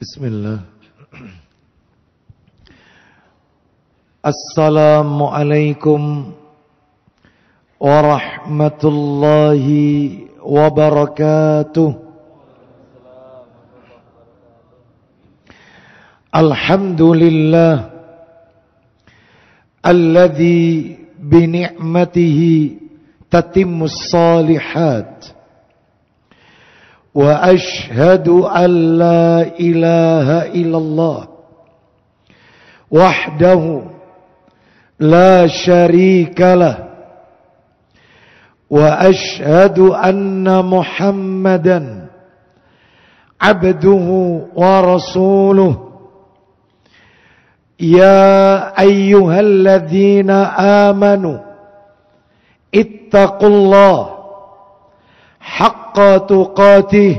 بسم الله السلام عليكم ورحمة الله وبركاته الحمد لله الذي بنعمته تتم الصالحات واشهد ان لا اله الا الله وحده لا شريك له واشهد ان محمدا عبده ورسوله يا ايها الذين امنوا اتقوا الله حق حق تقاته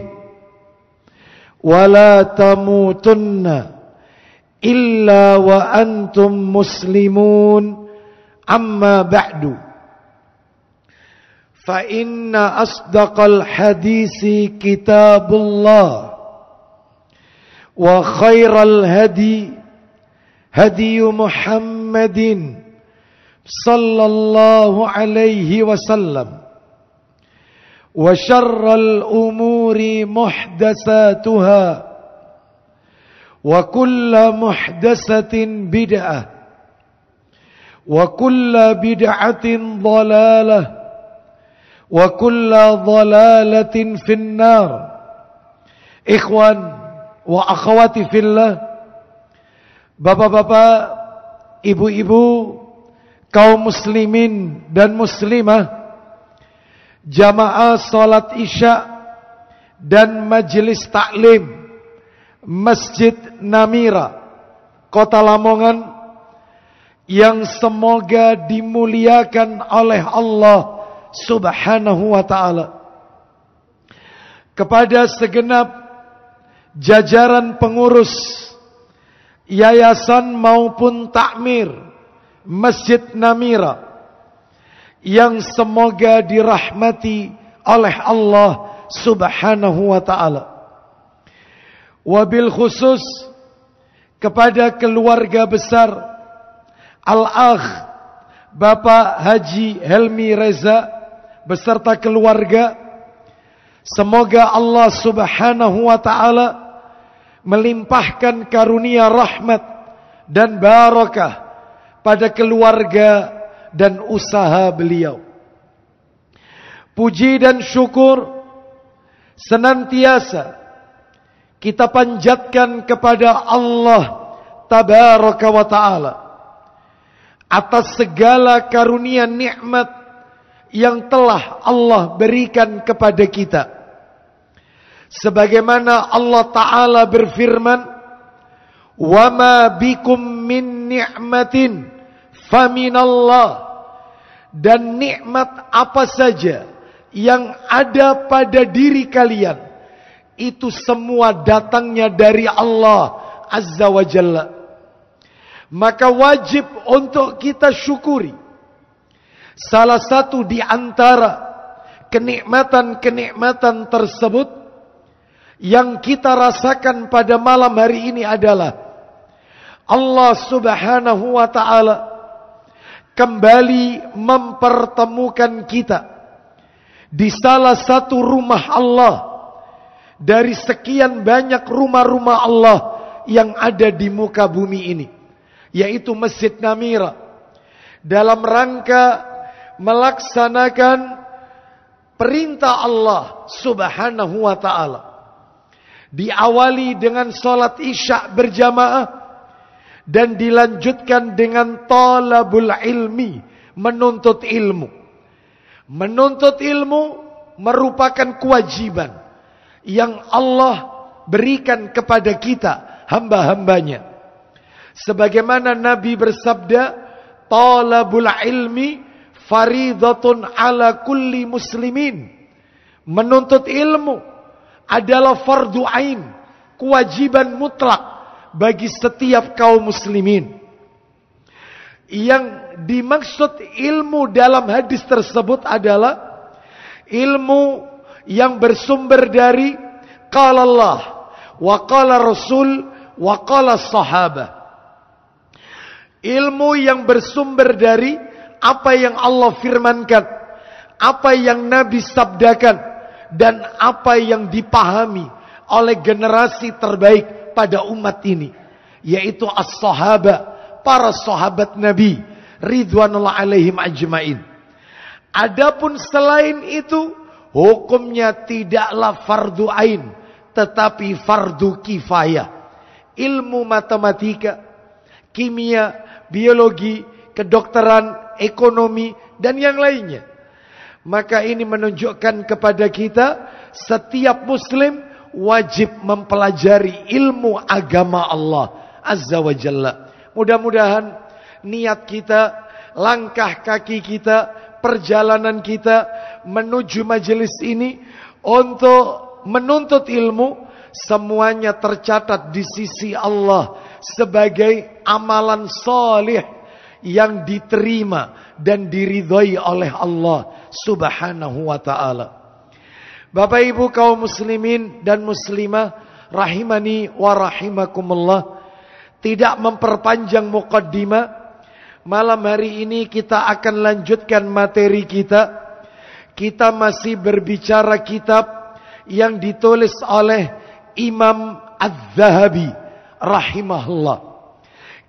ولا تموتن إلا وأنتم مسلمون أما بعد فإن أصدق الحديث كتاب الله وخير الهدي هدي محمد صلى الله عليه وسلم وشر الأمور محدثاتها وكل محدثة بدعة وكل بدعة ضلالة وكل ضلالة في النار إخوان وأخواتي في الله بابا بابا ابو ابو kaum muslimin dan muslimah jamaah salat isya dan majelis taklim Masjid Namira Kota Lamongan yang semoga dimuliakan oleh Allah Subhanahu wa taala kepada segenap jajaran pengurus yayasan maupun takmir Masjid Namira yang semoga dirahmati oleh Allah Subhanahu wa taala. Wabil khusus kepada keluarga besar Al-Akh Bapak Haji Helmi Reza beserta keluarga semoga Allah Subhanahu wa taala melimpahkan karunia rahmat dan barakah pada keluarga dan usaha beliau. Puji dan syukur senantiasa kita panjatkan kepada Allah tabaraka wa taala atas segala karunia nikmat yang telah Allah berikan kepada kita. Sebagaimana Allah taala berfirman, "Wa ma bikum min ni'matin" faminallah dan nikmat apa saja yang ada pada diri kalian itu semua datangnya dari Allah azza wa jalla maka wajib untuk kita syukuri salah satu di antara kenikmatan-kenikmatan tersebut yang kita rasakan pada malam hari ini adalah Allah Subhanahu wa taala kembali mempertemukan kita di salah satu rumah Allah dari sekian banyak rumah-rumah Allah yang ada di muka bumi ini yaitu Masjid Namira dalam rangka melaksanakan perintah Allah Subhanahu wa taala diawali dengan salat Isya berjamaah dan dilanjutkan dengan talabul ilmi, menuntut ilmu. Menuntut ilmu merupakan kewajiban yang Allah berikan kepada kita hamba-hambanya. Sebagaimana Nabi bersabda, talabul ilmi faridatun ala kulli muslimin. Menuntut ilmu adalah fardu ain, kewajiban mutlak bagi setiap kaum muslimin. Yang dimaksud ilmu dalam hadis tersebut adalah ilmu yang bersumber dari qala Allah wa qala Rasul wa qala sahabat. Ilmu yang bersumber dari apa yang Allah firmankan, apa yang Nabi sabdakan, dan apa yang dipahami oleh generasi terbaik pada umat ini yaitu as-sahaba, para sahabat Nabi ridwanullah alaihim ajmain. Adapun selain itu hukumnya tidaklah fardu ain tetapi fardu kifayah. Ilmu matematika, kimia, biologi, kedokteran, ekonomi dan yang lainnya. Maka ini menunjukkan kepada kita setiap muslim wajib mempelajari ilmu agama Allah Azza wa Jalla. Mudah-mudahan niat kita, langkah kaki kita, perjalanan kita menuju majelis ini untuk menuntut ilmu semuanya tercatat di sisi Allah sebagai amalan salih yang diterima dan diridhoi oleh Allah Subhanahu wa taala. Bapak Ibu kaum muslimin dan muslimah rahimani wa rahimakumullah. Tidak memperpanjang mukaddimah. Malam hari ini kita akan lanjutkan materi kita. Kita masih berbicara kitab yang ditulis oleh Imam Az-Zahabi rahimahullah.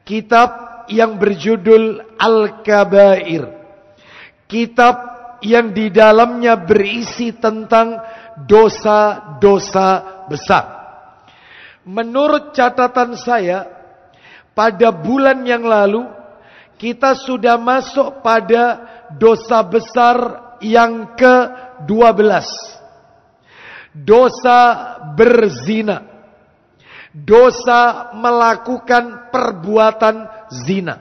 Kitab yang berjudul Al-Kabair. Kitab yang di dalamnya berisi tentang dosa-dosa besar. Menurut catatan saya, pada bulan yang lalu kita sudah masuk pada dosa besar yang ke-12. Dosa berzina. Dosa melakukan perbuatan zina.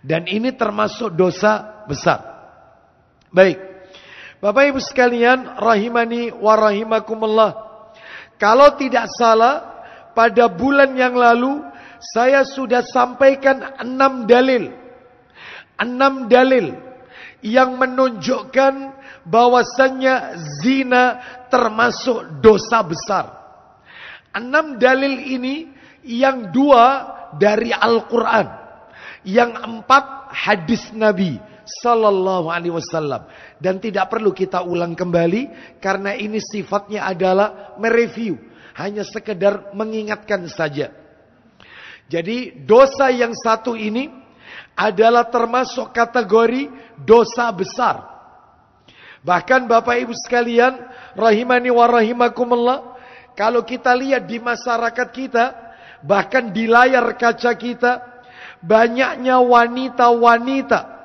Dan ini termasuk dosa besar. Baik. Bapak Ibu sekalian, rahimani wa rahimakumullah. Kalau tidak salah, pada bulan yang lalu saya sudah sampaikan enam dalil. Enam dalil yang menunjukkan bahwasannya zina termasuk dosa besar. Enam dalil ini yang dua dari Al-Quran. Yang empat hadis Nabi Sallallahu Alaihi Wasallam dan tidak perlu kita ulang kembali karena ini sifatnya adalah mereview, hanya sekedar mengingatkan saja. Jadi dosa yang satu ini adalah termasuk kategori dosa besar. Bahkan Bapak Ibu sekalian, rahimani wa rahimakumullah, kalau kita lihat di masyarakat kita, bahkan di layar kaca kita, banyaknya wanita-wanita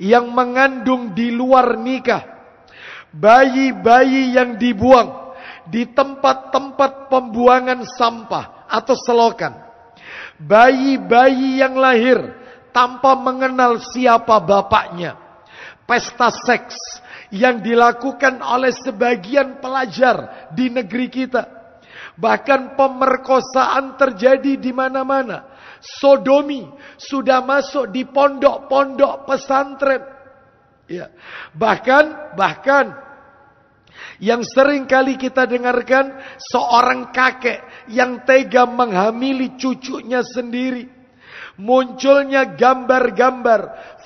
yang mengandung di luar nikah, bayi-bayi yang dibuang di tempat-tempat pembuangan sampah atau selokan, bayi-bayi yang lahir tanpa mengenal siapa bapaknya, pesta seks yang dilakukan oleh sebagian pelajar di negeri kita. Bahkan pemerkosaan terjadi di mana-mana sodomi, sudah masuk di pondok-pondok pesantren. Ya. Bahkan, bahkan yang sering kali kita dengarkan seorang kakek yang tega menghamili cucunya sendiri. Munculnya gambar-gambar,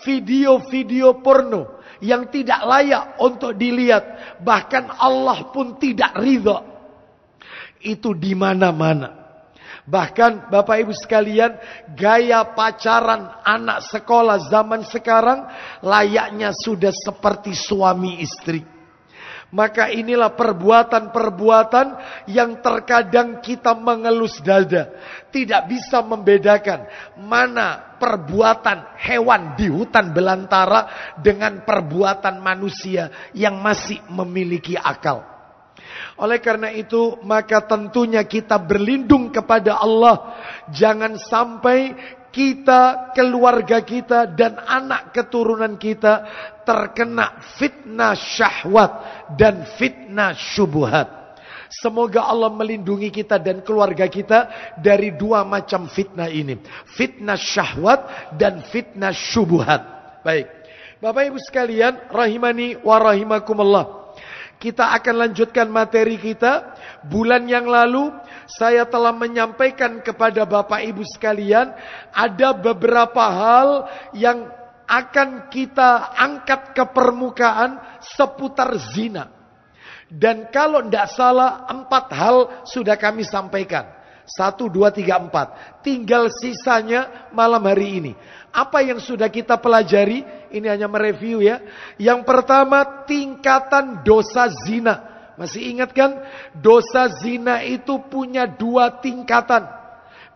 video-video porno yang tidak layak untuk dilihat. Bahkan Allah pun tidak ridho. Itu di mana-mana. Bahkan Bapak Ibu sekalian, gaya pacaran anak sekolah zaman sekarang layaknya sudah seperti suami istri. Maka inilah perbuatan-perbuatan yang terkadang kita mengelus dada. Tidak bisa membedakan mana perbuatan hewan di hutan belantara dengan perbuatan manusia yang masih memiliki akal. Oleh karena itu, maka tentunya kita berlindung kepada Allah. Jangan sampai kita, keluarga kita, dan anak keturunan kita terkena fitnah syahwat dan fitnah syubuhat. Semoga Allah melindungi kita dan keluarga kita dari dua macam fitnah ini. Fitnah syahwat dan fitnah syubuhat. Baik. Bapak Ibu sekalian, rahimani wa rahimakumullah. Kita akan lanjutkan materi kita. Bulan yang lalu saya telah menyampaikan kepada Bapak Ibu sekalian ada beberapa hal yang akan kita angkat ke permukaan seputar zina. Dan kalau tidak salah empat hal sudah kami sampaikan. Satu, dua, tiga, empat. Tinggal sisanya malam hari ini. Apa yang sudah kita pelajari, ini hanya mereview ya. Yang pertama, tingkatan dosa zina. Masih ingat kan? Dosa zina itu punya dua tingkatan.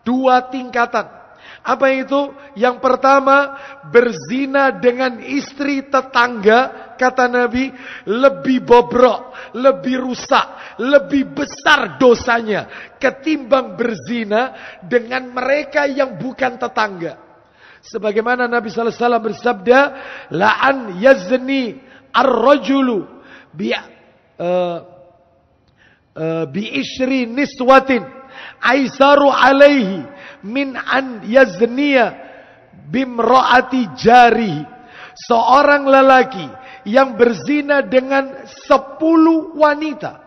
Dua tingkatan. Apa itu? Yang pertama, berzina dengan istri tetangga, kata Nabi, lebih bobrok, lebih rusak, lebih besar dosanya ketimbang berzina dengan mereka yang bukan tetangga. Sebagaimana Nabi sallallahu alaihi wasallam bersabda, la'an yazni ar-rajulu bi uh, uh, bi ishri niswatin aisaru alaihi min an yazniya bimro'ati jari. Seorang lelaki yang berzina dengan sepuluh wanita.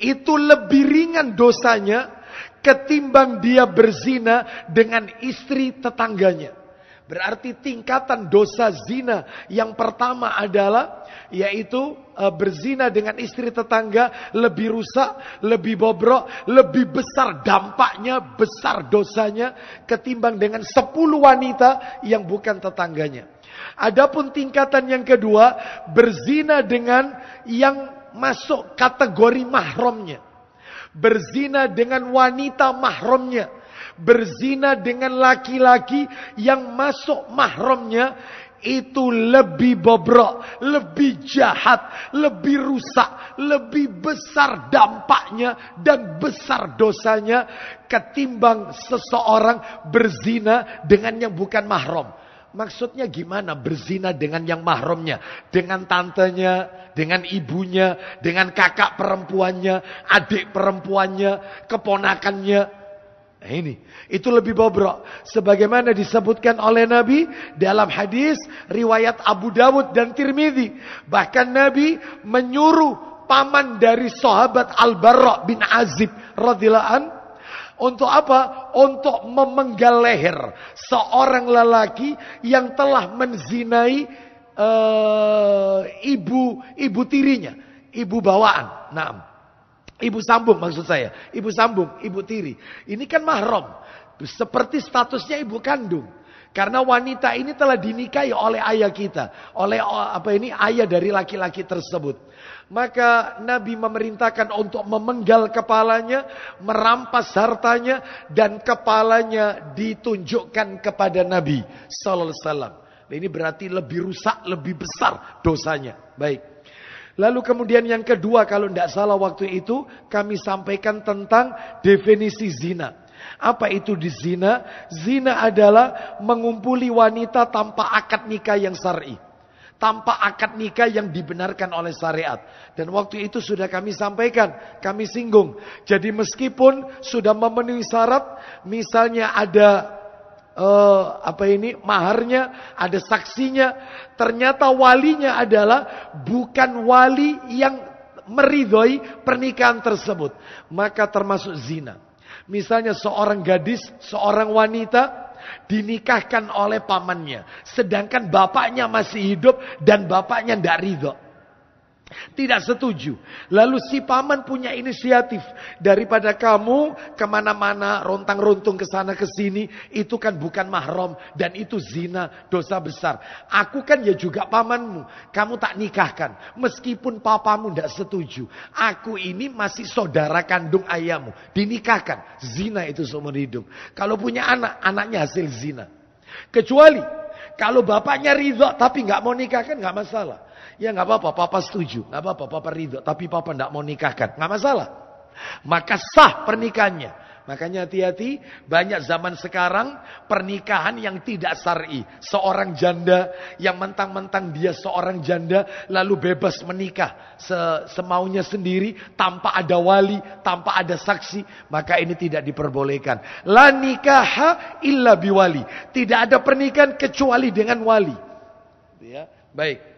Itu lebih ringan dosanya ketimbang dia berzina dengan istri tetangganya. Berarti tingkatan dosa zina yang pertama adalah yaitu eh, berzina dengan istri tetangga lebih rusak, lebih bobrok, lebih besar dampaknya, besar dosanya ketimbang dengan 10 wanita yang bukan tetangganya. Adapun tingkatan yang kedua, berzina dengan yang masuk kategori mahramnya. Berzina dengan wanita mahramnya berzina dengan laki-laki yang masuk mahramnya itu lebih bobrok, lebih jahat, lebih rusak, lebih besar dampaknya dan besar dosanya ketimbang seseorang berzina dengan yang bukan mahram. Maksudnya gimana berzina dengan yang mahramnya? Dengan tantenya, dengan ibunya, dengan kakak perempuannya, adik perempuannya, keponakannya, Nah ini, itu lebih bobrok. Sebagaimana disebutkan oleh Nabi dalam hadis riwayat Abu Dawud dan Tirmidzi. Bahkan Nabi menyuruh paman dari sahabat Al-Barra bin Azib radhiyallahu untuk apa? Untuk memenggal leher seorang lelaki yang telah menzinai uh, ibu ibu tirinya, ibu bawaan. Nah, Ibu sambung maksud saya. Ibu sambung, ibu tiri. Ini kan mahram. Seperti statusnya ibu kandung. Karena wanita ini telah dinikahi oleh ayah kita, oleh apa ini ayah dari laki-laki tersebut. Maka Nabi memerintahkan untuk memenggal kepalanya, merampas hartanya dan kepalanya ditunjukkan kepada Nabi sallallahu alaihi wasallam. Ini berarti lebih rusak, lebih besar dosanya. Baik. Lalu kemudian yang kedua kalau tidak salah waktu itu kami sampaikan tentang definisi zina. Apa itu di zina? Zina adalah mengumpuli wanita tanpa akad nikah yang syar'i. Tanpa akad nikah yang dibenarkan oleh syariat. Dan waktu itu sudah kami sampaikan, kami singgung. Jadi meskipun sudah memenuhi syarat, misalnya ada uh, apa ini maharnya, ada saksinya. Ternyata walinya adalah bukan wali yang meridhoi pernikahan tersebut, maka termasuk zina. Misalnya seorang gadis, seorang wanita dinikahkan oleh pamannya, sedangkan bapaknya masih hidup dan bapaknya tidak ridho. Tidak setuju. Lalu si paman punya inisiatif. Daripada kamu kemana-mana rontang-rontung ke sana ke sini. Itu kan bukan mahram. Dan itu zina dosa besar. Aku kan ya juga pamanmu. Kamu tak nikahkan. Meskipun papamu tidak setuju. Aku ini masih saudara kandung ayamu, Dinikahkan. Zina itu seumur hidup. Kalau punya anak, anaknya hasil zina. Kecuali kalau bapaknya ridho tapi nggak mau nikahkan nggak masalah. Ya nggak apa-apa, papa setuju. nggak apa-apa, papa ridho. Tapi papa nggak mau nikahkan. nggak masalah. Maka sah pernikahannya. Makanya hati-hati, banyak zaman sekarang pernikahan yang tidak sari. Seorang janda yang mentang-mentang dia seorang janda lalu bebas menikah semaunya sendiri tanpa ada wali, tanpa ada saksi, maka ini tidak diperbolehkan. La nikaha illa biwali. Tidak ada pernikahan kecuali dengan wali. Ya, baik.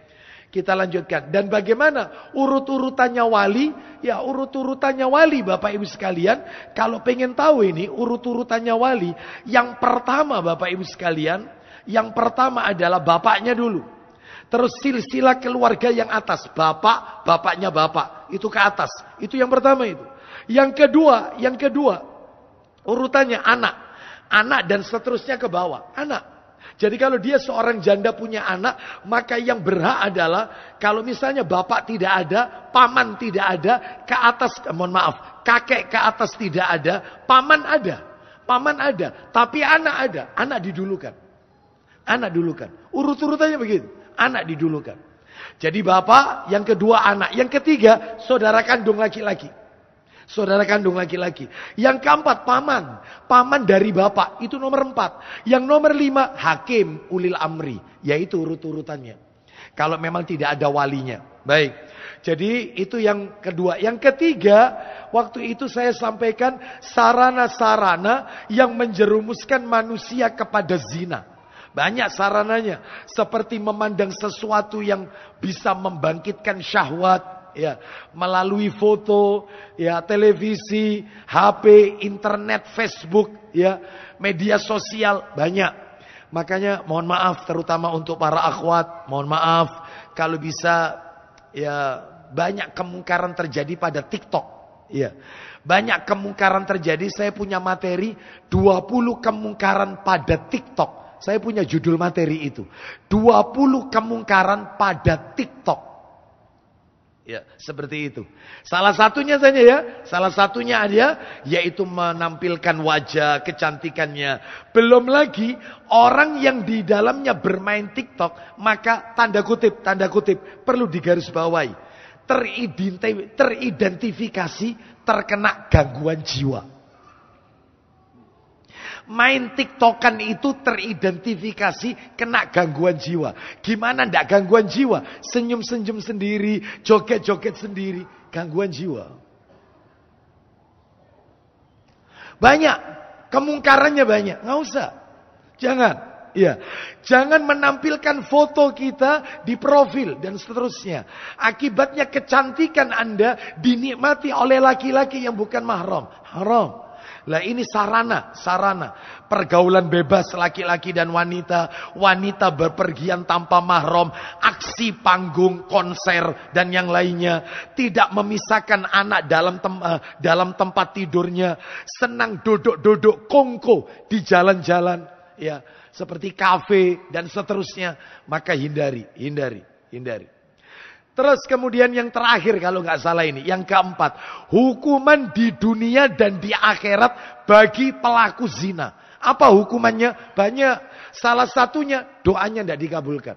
Kita lanjutkan. Dan bagaimana urut-urutannya wali? Ya urut-urutannya wali Bapak Ibu sekalian. Kalau pengen tahu ini urut-urutannya wali. Yang pertama Bapak Ibu sekalian. Yang pertama adalah bapaknya dulu. Terus silsilah keluarga yang atas. Bapak, bapaknya bapak. Itu ke atas. Itu yang pertama itu. Yang kedua, yang kedua. Urutannya anak. Anak dan seterusnya ke bawah. Anak. Jadi kalau dia seorang janda punya anak, maka yang berhak adalah kalau misalnya bapak tidak ada, paman tidak ada, ke atas eh, mohon maaf, kakek ke atas tidak ada, paman ada. Paman ada, tapi anak ada, anak didulukan. Anak dulukan. Urut-urutannya begitu. Anak didulukan. Jadi bapak, yang kedua anak, yang ketiga saudara kandung laki-laki. Saudara kandung laki-laki. Yang keempat, paman. Paman dari bapak, itu nomor empat. Yang nomor lima, hakim ulil amri. Yaitu urut-urutannya. Kalau memang tidak ada walinya. Baik. Jadi itu yang kedua. Yang ketiga, waktu itu saya sampaikan sarana-sarana yang menjerumuskan manusia kepada zina. Banyak sarananya. Seperti memandang sesuatu yang bisa membangkitkan syahwat ya melalui foto ya televisi HP internet Facebook ya media sosial banyak makanya mohon maaf terutama untuk para akhwat mohon maaf kalau bisa ya banyak kemungkaran terjadi pada TikTok ya banyak kemungkaran terjadi saya punya materi 20 kemungkaran pada TikTok saya punya judul materi itu 20 kemungkaran pada TikTok Ya, seperti itu. Salah satunya saja ya, salah satunya dia yaitu menampilkan wajah, kecantikannya. Belum lagi orang yang di dalamnya bermain TikTok, maka tanda kutip, tanda kutip perlu digarisbawahi. Teridentifikasi terkena gangguan jiwa main tiktokan itu teridentifikasi kena gangguan jiwa. Gimana ndak gangguan jiwa? Senyum-senyum sendiri, joget-joget sendiri, gangguan jiwa. Banyak, kemungkarannya banyak. Nggak usah, jangan. Ya, jangan menampilkan foto kita di profil dan seterusnya. Akibatnya kecantikan Anda dinikmati oleh laki-laki yang bukan mahram. Haram. Lah ini sarana, sarana. Pergaulan bebas laki-laki dan wanita. Wanita berpergian tanpa mahram. Aksi panggung, konser, dan yang lainnya. Tidak memisahkan anak dalam tem eh, dalam tempat tidurnya. Senang duduk-duduk kongko di jalan-jalan. Ya, seperti kafe dan seterusnya. Maka hindari, hindari, hindari. Terus kemudian yang terakhir kalau nggak salah ini, yang keempat, hukuman di dunia dan di akhirat bagi pelaku zina. Apa hukumannya? Banyak. Salah satunya doanya tidak dikabulkan.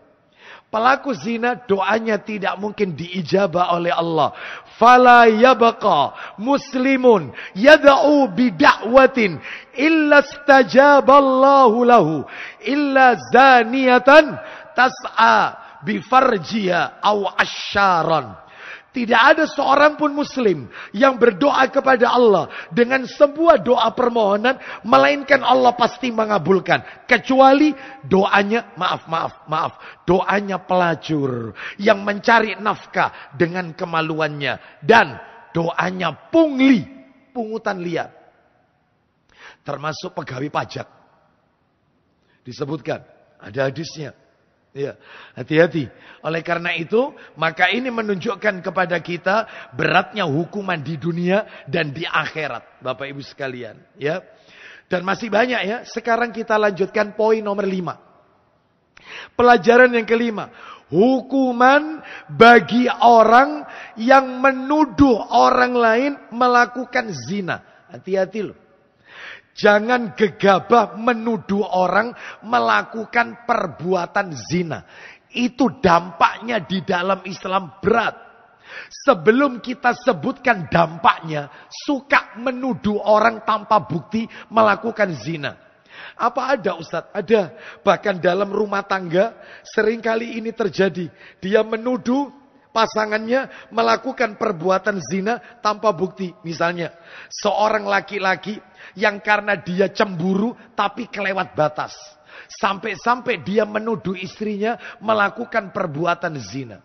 Pelaku zina doanya tidak mungkin diijabah oleh Allah. Fala yabqa muslimun yad'u bidakwatin illa stajaballahu lahu illa zaniatan tas'a bifarjiha au asyaron. Tidak ada seorang pun muslim yang berdoa kepada Allah dengan sebuah doa permohonan. Melainkan Allah pasti mengabulkan. Kecuali doanya, maaf, maaf, maaf. Doanya pelacur yang mencari nafkah dengan kemaluannya. Dan doanya pungli, pungutan liar. Termasuk pegawai pajak. Disebutkan, ada hadisnya. Ya, hati-hati. Oleh karena itu, maka ini menunjukkan kepada kita beratnya hukuman di dunia dan di akhirat, Bapak Ibu sekalian, ya. Dan masih banyak ya. Sekarang kita lanjutkan poin nomor 5. Pelajaran yang kelima, hukuman bagi orang yang menuduh orang lain melakukan zina. Hati-hati loh. Jangan gegabah menuduh orang melakukan perbuatan zina. Itu dampaknya di dalam Islam berat. Sebelum kita sebutkan dampaknya, suka menuduh orang tanpa bukti melakukan zina. Apa ada Ustadz? Ada. Bahkan dalam rumah tangga seringkali ini terjadi. Dia menuduh pasangannya melakukan perbuatan zina tanpa bukti. Misalnya, seorang laki-laki yang karena dia cemburu tapi kelewat batas. Sampai-sampai dia menuduh istrinya melakukan perbuatan zina.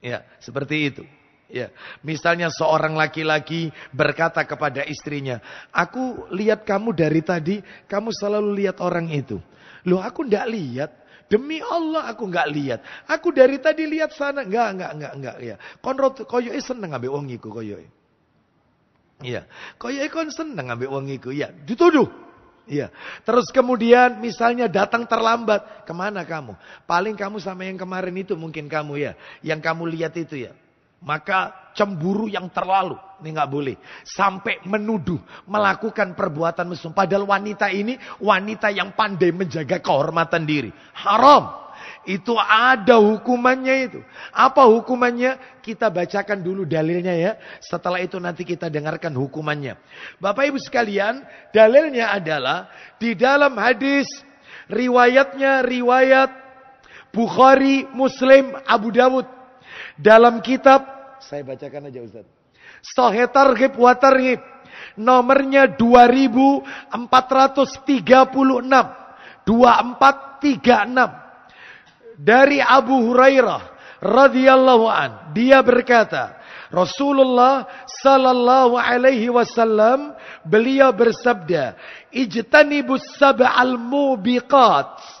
Ya, seperti itu. Ya, misalnya seorang laki-laki berkata kepada istrinya, "Aku lihat kamu dari tadi, kamu selalu lihat orang itu." Loh, aku ndak lihat. Demi Allah aku nggak lihat. Aku dari tadi lihat sana. Nggak, nggak, nggak, nggak. Ya. Konrod koyoi seneng ambil wongiku koyoi. Iya. Koyoi kon seneng ambil wongiku. Ya. Dituduh. Iya. Terus kemudian misalnya datang terlambat. Kemana kamu? Paling kamu sama yang kemarin itu mungkin kamu ya. Yang kamu lihat itu ya. Maka cemburu yang terlalu. Ini nggak boleh. Sampai menuduh melakukan perbuatan mesum. Padahal wanita ini wanita yang pandai menjaga kehormatan diri. Haram. Itu ada hukumannya itu. Apa hukumannya? Kita bacakan dulu dalilnya ya. Setelah itu nanti kita dengarkan hukumannya. Bapak Ibu sekalian, dalilnya adalah di dalam hadis riwayatnya riwayat Bukhari, Muslim, Abu Dawud dalam kitab, saya bacakan aja Ustaz. Sahih Targhib wa Targhib. Nomornya 2436. 2436. Dari Abu Hurairah radhiyallahu an, dia berkata, Rasulullah sallallahu alaihi wasallam beliau bersabda, "Ijtanibus sab'al mubiqat."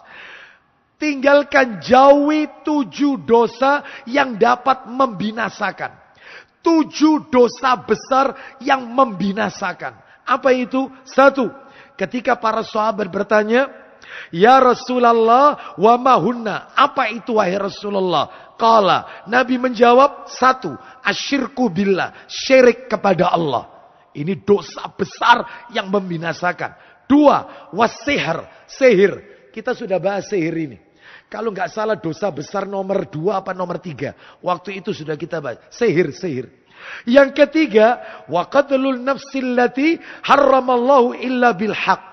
Tinggalkan jauhi tujuh dosa yang dapat membinasakan. Tujuh dosa besar yang membinasakan. Apa itu? Satu, ketika para sahabat bertanya, Ya Rasulullah wa mahunna. Apa itu wahai Rasulullah? Kala. Nabi menjawab, satu. Asyirku billah. Syirik kepada Allah. Ini dosa besar yang membinasakan. Dua, wasihar, sehir Kita sudah bahas sehir ini. Kalau nggak salah dosa besar nomor dua apa nomor tiga. Waktu itu sudah kita bahas. sehir sehir Yang ketiga, wa qatlul nafsillati haramallahu illa bilhaq.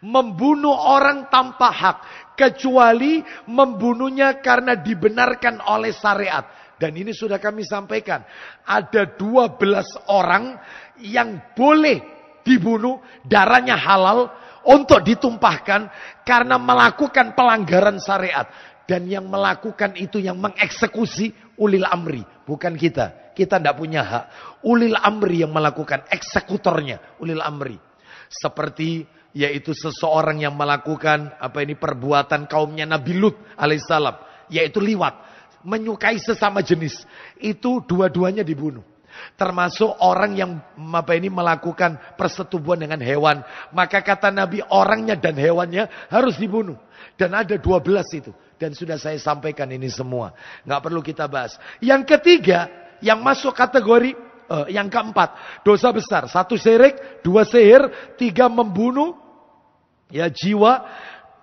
Membunuh orang tanpa hak. Kecuali membunuhnya karena dibenarkan oleh syariat. Dan ini sudah kami sampaikan. Ada 12 orang yang boleh dibunuh, darahnya halal untuk ditumpahkan karena melakukan pelanggaran syariat. Dan yang melakukan itu yang mengeksekusi ulil amri. Bukan kita. Kita tidak punya hak. Ulil amri yang melakukan. Eksekutornya ulil amri. Seperti yaitu seseorang yang melakukan apa ini perbuatan kaumnya Nabi Lut alaihissalam. Yaitu liwat. Menyukai sesama jenis. Itu dua-duanya dibunuh. Termasuk orang yang apa ini melakukan persetubuhan dengan hewan. Maka kata Nabi orangnya dan hewannya harus dibunuh. Dan ada dua belas itu. Dan sudah saya sampaikan ini semua. Nggak perlu kita bahas. Yang ketiga, yang masuk kategori uh, yang keempat. Dosa besar. Satu syirik, dua sihir, tiga membunuh ya jiwa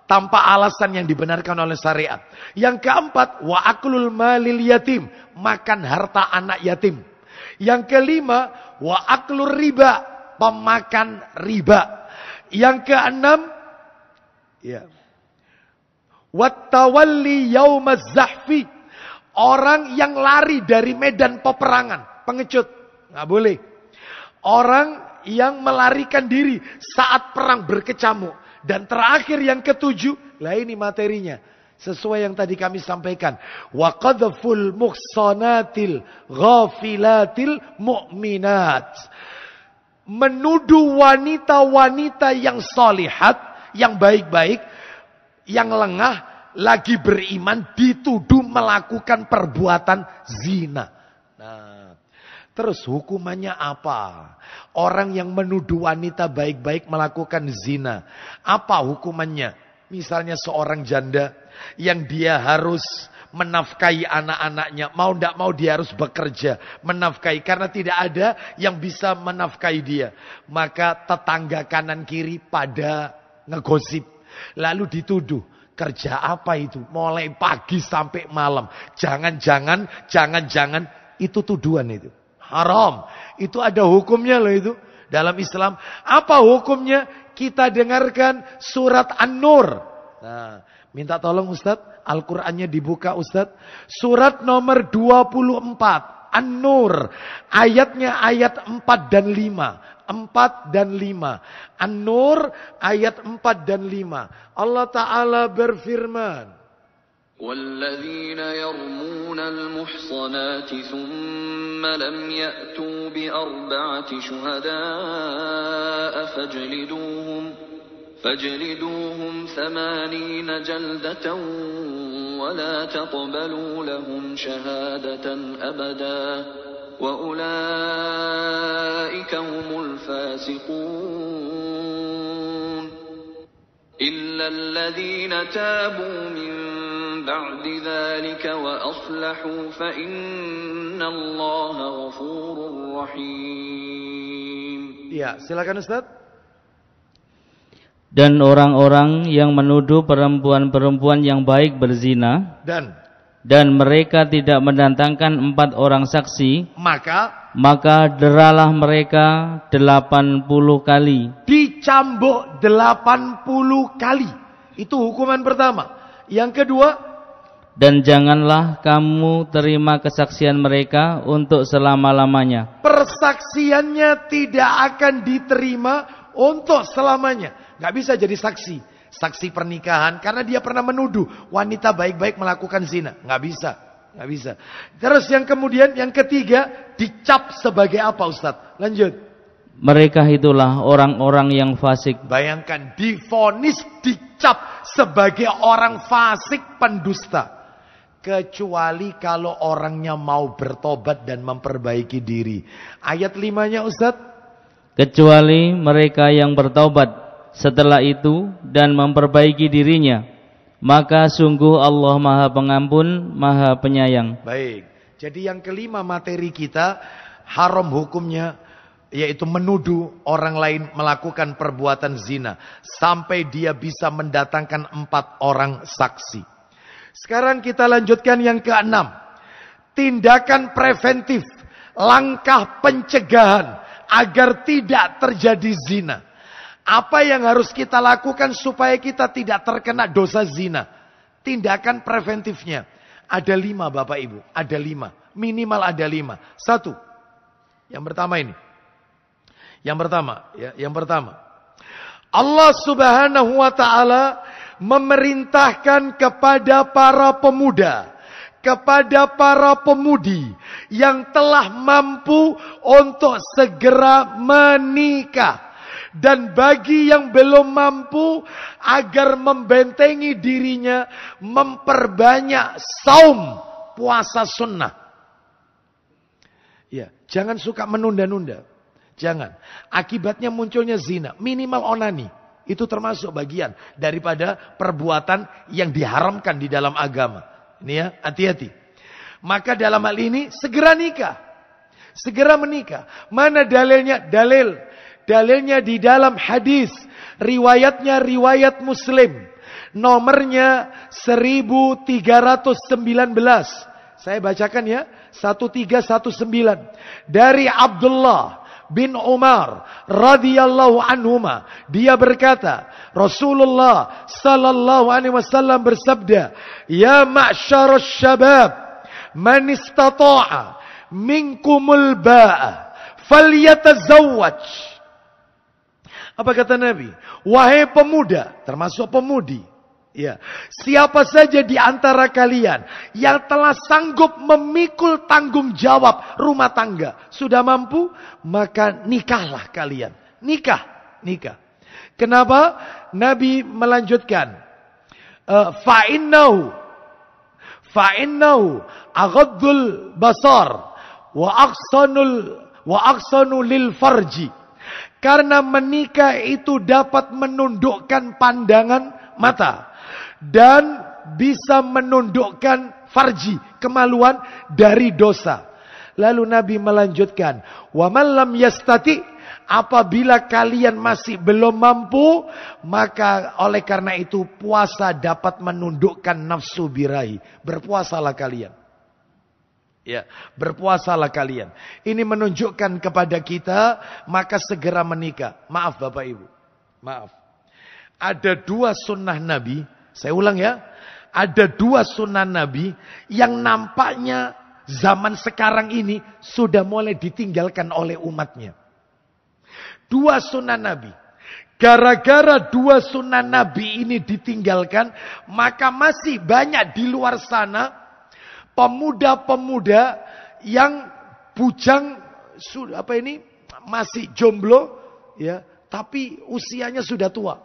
tanpa alasan yang dibenarkan oleh syariat. Yang keempat, wa aklul malil yatim, makan harta anak yatim. Yang kelima, wa aklur riba, pemakan riba. Yang keenam, ya. Wattawalli yaumaz zahfi. Orang yang lari dari medan peperangan, pengecut. Nggak boleh. Orang yang melarikan diri saat perang berkecamuk. Dan terakhir yang ketujuh, lah ini materinya Sesuai yang tadi kami sampaikan. Wa qadful ghafilatil mu'minat. Menuduh wanita-wanita yang solihat, yang baik-baik, yang lengah, lagi beriman, dituduh melakukan perbuatan zina. Nah, terus hukumannya apa? Orang yang menuduh wanita baik-baik melakukan zina. Apa hukumannya? Misalnya seorang janda yang dia harus menafkahi anak-anaknya. Mau tidak mau dia harus bekerja menafkahi. Karena tidak ada yang bisa menafkahi dia. Maka tetangga kanan kiri pada ngegosip. Lalu dituduh kerja apa itu? Mulai pagi sampai malam. Jangan-jangan, jangan-jangan itu tuduhan itu. Haram. Itu ada hukumnya loh itu. Dalam Islam, apa hukumnya? kita dengarkan surat An-Nur. Nah, minta tolong Ustadz, Al-Qur'annya dibuka Ustadz. Surat nomor 24, An-Nur. Ayatnya ayat 4 dan 5. 4 dan 5. An-Nur ayat 4 dan 5. Allah Ta'ala berfirman. والذين يرمون المحصنات ثم لم يأتوا بأربعة شهداء فاجلدوهم فاجلدوهم ثمانين جلدة ولا تقبلوا لهم شهادة أبدا وأولئك هم الفاسقون إلا الذين تابوا من بعد ذلك وأصلحوا فإن الله غفور رحيم Ya, silakan Ustaz. Dan orang-orang yang menuduh perempuan-perempuan yang baik berzina dan dan mereka tidak mendatangkan empat orang saksi maka maka deralah mereka 80 kali dicambuk 80 kali itu hukuman pertama yang kedua dan janganlah kamu terima kesaksian mereka untuk selama-lamanya persaksiannya tidak akan diterima untuk selamanya Gak bisa jadi saksi saksi pernikahan karena dia pernah menuduh wanita baik-baik melakukan zina Gak bisa Gak bisa. Terus yang kemudian yang ketiga dicap sebagai apa Ustadz? Lanjut. Mereka itulah orang-orang yang fasik. Bayangkan difonis dicap sebagai orang fasik pendusta. Kecuali kalau orangnya mau bertobat dan memperbaiki diri. Ayat limanya Ustaz. Kecuali mereka yang bertobat setelah itu dan memperbaiki dirinya maka sungguh Allah Maha Pengampun, Maha Penyayang. Baik. Jadi yang kelima materi kita haram hukumnya yaitu menuduh orang lain melakukan perbuatan zina sampai dia bisa mendatangkan empat orang saksi. Sekarang kita lanjutkan yang keenam. Tindakan preventif, langkah pencegahan agar tidak terjadi zina. Apa yang harus kita lakukan supaya kita tidak terkena dosa zina? Tindakan preventifnya. Ada lima Bapak Ibu, ada lima. Minimal ada lima. Satu, yang pertama ini. Yang pertama, ya, yang pertama. Allah subhanahu wa ta'ala memerintahkan kepada para pemuda kepada para pemudi yang telah mampu untuk segera menikah. Dan bagi yang belum mampu agar membentengi dirinya memperbanyak saum puasa sunnah. Ya, jangan suka menunda-nunda. Jangan. Akibatnya munculnya zina, minimal onani. Itu termasuk bagian daripada perbuatan yang diharamkan di dalam agama. Ini ya, hati-hati. Maka dalam hal ini segera nikah segera menikah. Mana dalilnya? Dalil Dalilnya di dalam hadis. Riwayatnya riwayat muslim. Nomornya 1319. Saya bacakan ya. 1319. Dari Abdullah bin Umar radhiyallahu anhuma dia berkata Rasulullah sallallahu alaihi wasallam bersabda ya ma syabab man istata'a minkumul ba'a falyatazawwaj apa kata Nabi? Wahai pemuda, termasuk pemudi. Ya. Siapa saja di antara kalian yang telah sanggup memikul tanggung jawab rumah tangga. Sudah mampu? Maka nikahlah kalian. Nikah. Nikah. Kenapa? Nabi melanjutkan. E, fa'innahu. Fa'innahu aghadul basar. Wa aksanul wa aksanul lil farji karena menikah itu dapat menundukkan pandangan mata. Dan bisa menundukkan farji, kemaluan dari dosa. Lalu Nabi melanjutkan, "Wa man yastati" Apabila kalian masih belum mampu, maka oleh karena itu puasa dapat menundukkan nafsu birahi. Berpuasalah kalian. Ya, berpuasalah kalian. Ini menunjukkan kepada kita maka segera menikah. Maaf Bapak Ibu. Maaf. Ada dua sunnah Nabi, saya ulang ya. Ada dua sunnah Nabi yang nampaknya zaman sekarang ini sudah mulai ditinggalkan oleh umatnya. Dua sunnah Nabi. Gara-gara dua sunnah Nabi ini ditinggalkan, maka masih banyak di luar sana pemuda-pemuda yang bujang apa ini masih jomblo ya, tapi usianya sudah tua.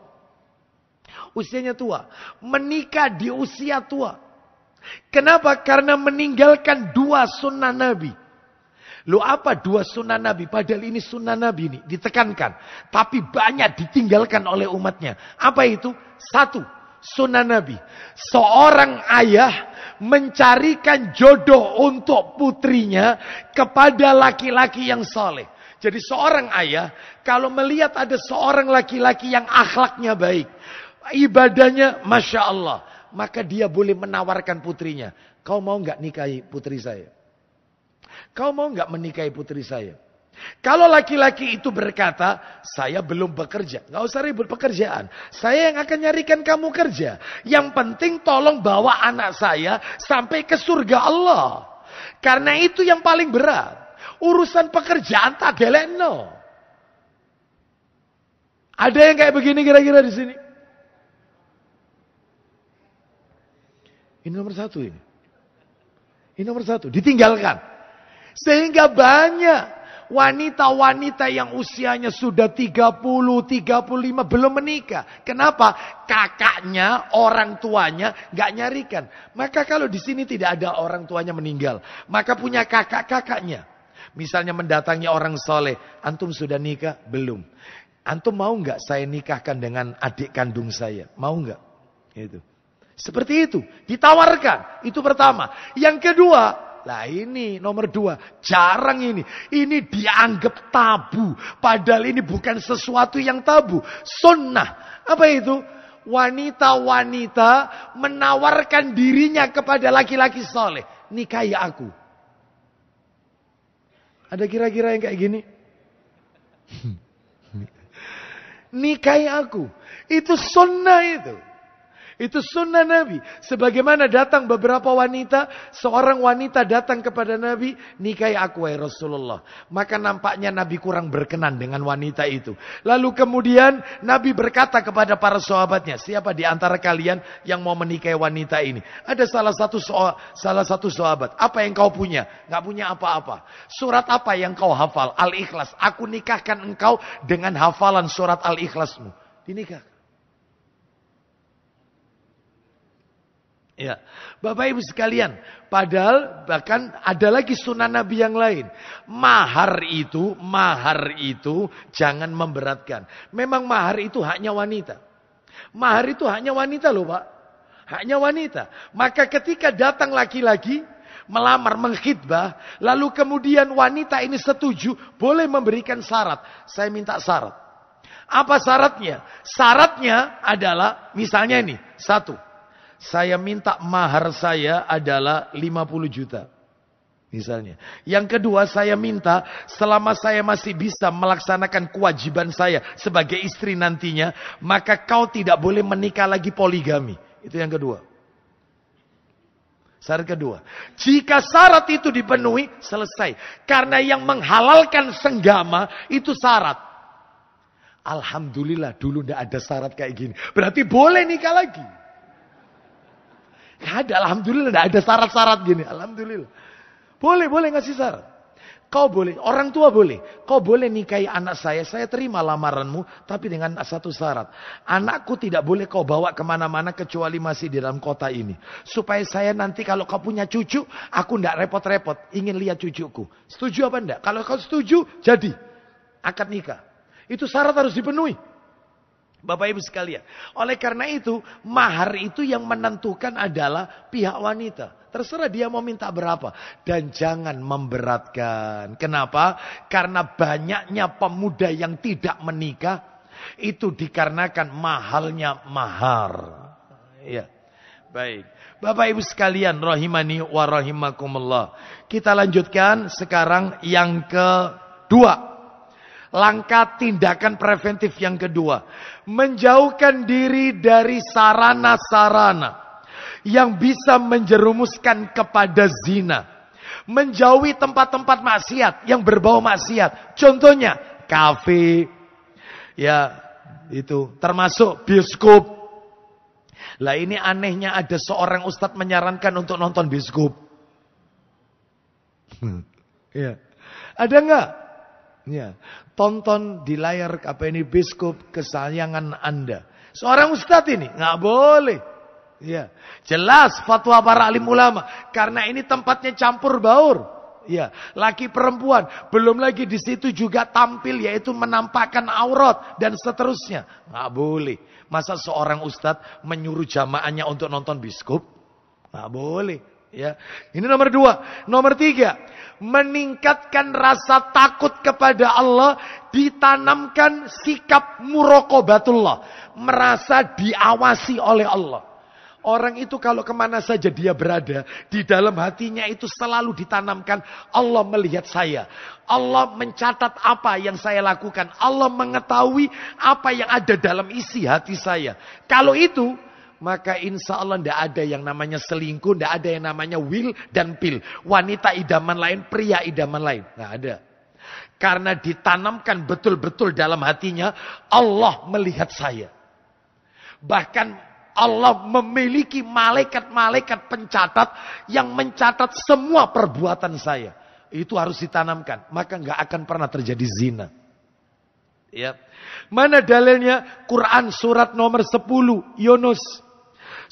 Usianya tua, menikah di usia tua. Kenapa? Karena meninggalkan dua sunnah Nabi. Lo apa dua sunnah Nabi? Padahal ini sunnah Nabi ini ditekankan. Tapi banyak ditinggalkan oleh umatnya. Apa itu? Satu, sunnah Nabi. Seorang ayah mencarikan jodoh untuk putrinya kepada laki-laki yang soleh. Jadi seorang ayah kalau melihat ada seorang laki-laki yang akhlaknya baik. Ibadahnya Masya Allah. Maka dia boleh menawarkan putrinya. Kau mau nggak nikahi putri saya? Kau mau nggak menikahi putri saya? Kalau laki-laki itu berkata, saya belum bekerja. Nggak usah ribut pekerjaan. Saya yang akan nyarikan kamu kerja. Yang penting tolong bawa anak saya sampai ke surga Allah. Karena itu yang paling berat. Urusan pekerjaan tak no. Ada yang kayak begini kira-kira di sini? Ini nomor satu ini. Ini nomor satu, ditinggalkan. Sehingga banyak wanita-wanita yang usianya sudah 30, 35 belum menikah. Kenapa? Kakaknya, orang tuanya gak nyarikan. Maka kalau di sini tidak ada orang tuanya meninggal, maka punya kakak-kakaknya. Misalnya mendatangi orang soleh, antum sudah nikah? Belum. Antum mau gak saya nikahkan dengan adik kandung saya? Mau gak? Itu. Seperti itu, ditawarkan. Itu pertama. Yang kedua, lah ini nomor dua, jarang ini. Ini dianggap tabu. Padahal ini bukan sesuatu yang tabu. Sunnah. Apa itu? Wanita-wanita menawarkan dirinya kepada laki-laki soleh. Nikahi aku. Ada kira-kira yang kayak gini? Nikahi aku. Itu sunnah itu. Itu sunnah Nabi. Sebagaimana datang beberapa wanita, seorang wanita datang kepada Nabi, nikahi aku ya Rasulullah. Maka nampaknya Nabi kurang berkenan dengan wanita itu. Lalu kemudian Nabi berkata kepada para sahabatnya, siapa di antara kalian yang mau menikahi wanita ini? Ada salah satu salah satu sahabat, apa yang kau punya? Gak punya apa-apa. Surat apa yang kau hafal? Al-Ikhlas. Aku nikahkan engkau dengan hafalan surat Al-Ikhlasmu. Dinikah. Ya. Bapak Ibu sekalian, padahal bahkan ada lagi sunnah Nabi yang lain. Mahar itu, mahar itu jangan memberatkan. Memang mahar itu haknya wanita. Mahar itu haknya wanita loh Pak. Haknya wanita. Maka ketika datang laki-laki, melamar, mengkhidbah, lalu kemudian wanita ini setuju, boleh memberikan syarat. Saya minta syarat. Apa syaratnya? Syaratnya adalah, misalnya ini, satu, saya minta mahar saya adalah 50 juta. Misalnya. Yang kedua saya minta selama saya masih bisa melaksanakan kewajiban saya sebagai istri nantinya. Maka kau tidak boleh menikah lagi poligami. Itu yang kedua. Syarat kedua. Jika syarat itu dipenuhi, selesai. Karena yang menghalalkan senggama itu syarat. Alhamdulillah dulu tidak ada syarat kayak gini. Berarti boleh nikah lagi. Gak ada, alhamdulillah. Gak ada syarat-syarat gini. Alhamdulillah. Boleh, boleh ngasih syarat. Kau boleh, orang tua boleh. Kau boleh nikahi anak saya, saya terima lamaranmu. Tapi dengan satu syarat. Anakku tidak boleh kau bawa kemana-mana kecuali masih di dalam kota ini. Supaya saya nanti kalau kau punya cucu, aku tidak repot-repot. Ingin lihat cucuku. Setuju apa enggak? Kalau kau setuju, jadi. Akad nikah. Itu syarat harus dipenuhi. Bapak Ibu sekalian. Oleh karena itu, mahar itu yang menentukan adalah pihak wanita. Terserah dia mau minta berapa. Dan jangan memberatkan. Kenapa? Karena banyaknya pemuda yang tidak menikah. Itu dikarenakan mahalnya mahar. Ya. Baik. Bapak Ibu sekalian, rahimani wa rahimakumullah. Kita lanjutkan sekarang yang kedua. Langkah tindakan preventif yang kedua. Menjauhkan diri dari sarana-sarana yang bisa menjerumuskan kepada zina. Menjauhi tempat-tempat maksiat yang berbau maksiat. Contohnya, kafe. Ya, itu. Termasuk bioskop. Lah ini anehnya ada seorang ustadz menyarankan untuk nonton bioskop. Ya. Ada nggak? Ya. Tonton di layar KPNI Biskup kesayangan Anda. Seorang ustadz ini, nggak boleh. Ya, jelas fatwa para alim ulama karena ini tempatnya campur baur. Ya, laki perempuan, belum lagi di situ juga tampil yaitu menampakkan aurat dan seterusnya. Nggak boleh. Masa seorang ustadz menyuruh jamaahnya untuk nonton biskup? Nggak boleh. Ya, ini nomor dua. Nomor tiga, meningkatkan rasa takut kepada Allah, ditanamkan sikap murokobatullah, merasa diawasi oleh Allah. Orang itu kalau kemana saja dia berada, di dalam hatinya itu selalu ditanamkan Allah melihat saya. Allah mencatat apa yang saya lakukan. Allah mengetahui apa yang ada dalam isi hati saya. Kalau itu maka insya Allah tidak ada yang namanya selingkuh, tidak ada yang namanya will dan pil. Wanita idaman lain, pria idaman lain. Tidak ada. Karena ditanamkan betul-betul dalam hatinya, Allah melihat saya. Bahkan Allah memiliki malaikat-malaikat pencatat yang mencatat semua perbuatan saya. Itu harus ditanamkan. Maka nggak akan pernah terjadi zina. Ya. Mana dalilnya? Quran surat nomor 10, Yunus.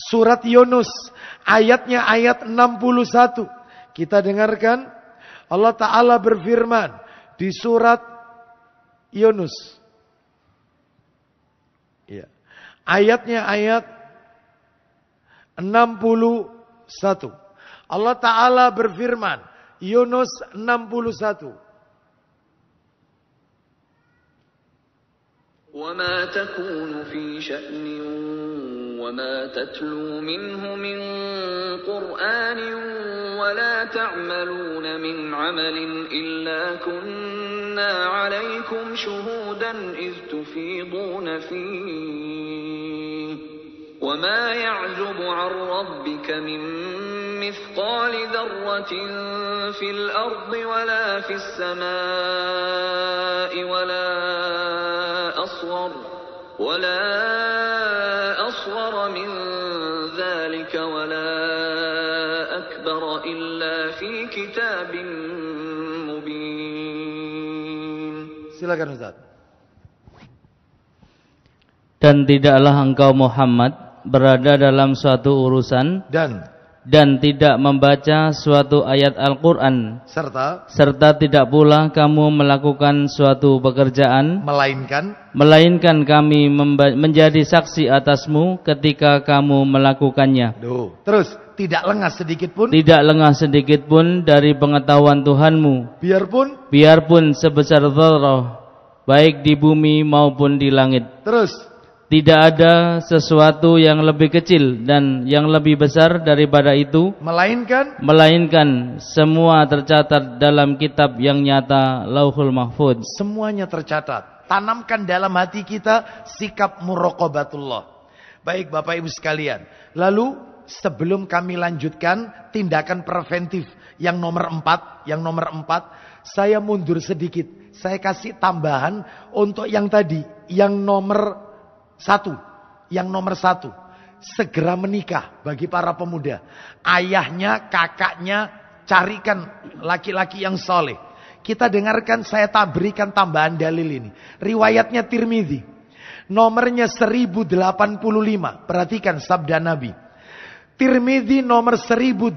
Surat Yunus ayatnya ayat 61. Kita dengarkan Allah Ta'ala berfirman di surat Yunus. Ya. Ayatnya ayat 61. Allah Ta'ala berfirman. Yunus 61. وما تكون في شأن وما تتلو منه من قرآن ولا تعملون من عمل إلا كنا عليكم شهودا إذ تفيضون فيه وما يعجب عن ربك من مثقال ذرة في الأرض ولا في السماء ولا أصغر ولا أصغر من ذلك ولا أكبر إلا في كتاب مبين silakan Ustaz dan tidaklah engkau Muhammad berada dalam suatu urusan dan dan tidak membaca suatu ayat Al-Qur'an serta serta tidak pula kamu melakukan suatu pekerjaan melainkan melainkan kami menjadi saksi atasmu ketika kamu melakukannya. Duh. Terus tidak lengah sedikit pun tidak lengah sedikit pun dari pengetahuan Tuhanmu. Biarpun biarpun sebesar dzarrah baik di bumi maupun di langit. Terus tidak ada sesuatu yang lebih kecil dan yang lebih besar daripada itu melainkan melainkan semua tercatat dalam kitab yang nyata Lauhul Mahfud. Semuanya tercatat. Tanamkan dalam hati kita sikap muraqabatullah. Baik Bapak Ibu sekalian. Lalu sebelum kami lanjutkan tindakan preventif yang nomor empat, yang nomor empat, saya mundur sedikit. Saya kasih tambahan untuk yang tadi, yang nomor satu, yang nomor satu. Segera menikah bagi para pemuda. Ayahnya, kakaknya, carikan laki-laki yang soleh. Kita dengarkan, saya tak berikan tambahan dalil ini. Riwayatnya Tirmidhi. Nomornya 1085. Perhatikan sabda Nabi. Tirmidhi nomor 1085.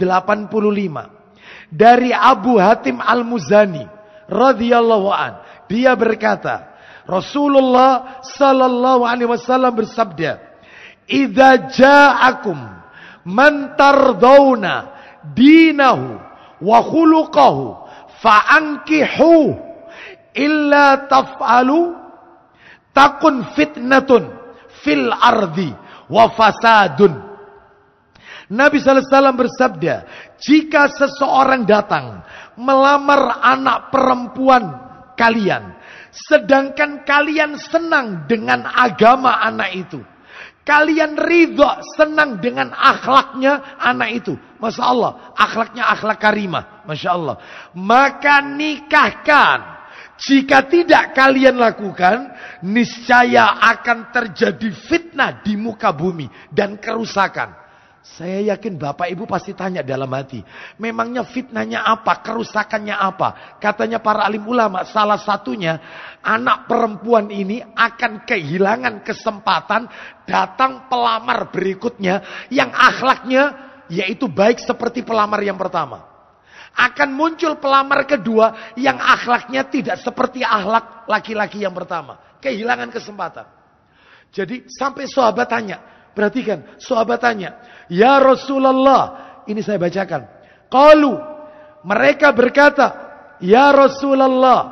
Dari Abu Hatim Al-Muzani. radhiyallahu an. Dia berkata, Rasulullah sallallahu alaihi wasallam bersabda, "Idza ja'akum man tardawna dinahu wa khuluquhu fa'ankihu illa taf'alu takun fitnatun fil ardi wa fasadun." Nabi SAW bersabda, jika seseorang datang melamar anak perempuan kalian, Sedangkan kalian senang dengan agama anak itu. Kalian ridho senang dengan akhlaknya anak itu. Masya Allah, akhlaknya akhlak karimah. Masya Allah. Maka nikahkan. Jika tidak kalian lakukan, niscaya akan terjadi fitnah di muka bumi dan kerusakan. Saya yakin Bapak Ibu pasti tanya dalam hati. Memangnya fitnahnya apa? Kerusakannya apa? Katanya para alim ulama salah satunya anak perempuan ini akan kehilangan kesempatan datang pelamar berikutnya yang akhlaknya yaitu baik seperti pelamar yang pertama. Akan muncul pelamar kedua yang akhlaknya tidak seperti akhlak laki-laki yang pertama. Kehilangan kesempatan. Jadi sampai sahabat tanya, Perhatikan, sahabat tanya, "Ya Rasulullah," ini saya bacakan. Qalu, mereka berkata, "Ya Rasulullah,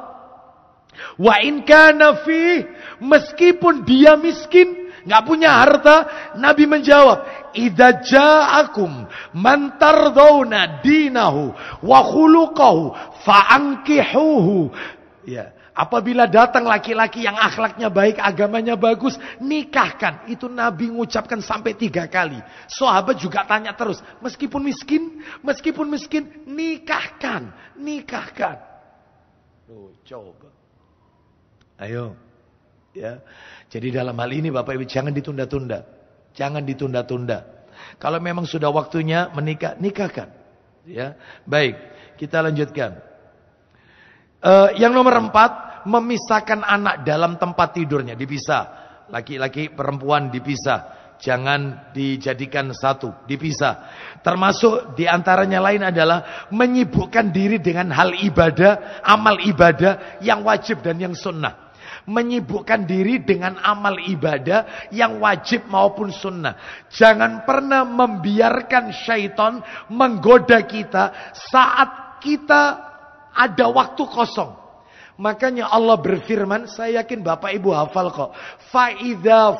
wa in kana fi meskipun dia miskin, nggak punya harta, Nabi menjawab, "Idza ja'akum man tardawna dinahu wa khuluquhu fa'ankihuhu." Ya. Apabila datang laki-laki yang akhlaknya baik, agamanya bagus, nikahkan. Itu Nabi mengucapkan sampai tiga kali. Sahabat juga tanya terus, meskipun miskin, meskipun miskin, nikahkan, nikahkan. coba. Ayo. Ya. Jadi dalam hal ini Bapak Ibu jangan ditunda-tunda. Jangan ditunda-tunda. Kalau memang sudah waktunya menikah, nikahkan. Ya. Baik, kita lanjutkan. Uh, yang nomor empat, memisahkan anak dalam tempat tidurnya, dipisah. Laki-laki, perempuan dipisah. Jangan dijadikan satu, dipisah. Termasuk diantaranya lain adalah menyibukkan diri dengan hal ibadah, amal ibadah yang wajib dan yang sunnah menyibukkan diri dengan amal ibadah yang wajib maupun sunnah. Jangan pernah membiarkan syaitan menggoda kita saat kita ada waktu kosong. Makanya Allah berfirman, saya yakin Bapak Ibu hafal kok.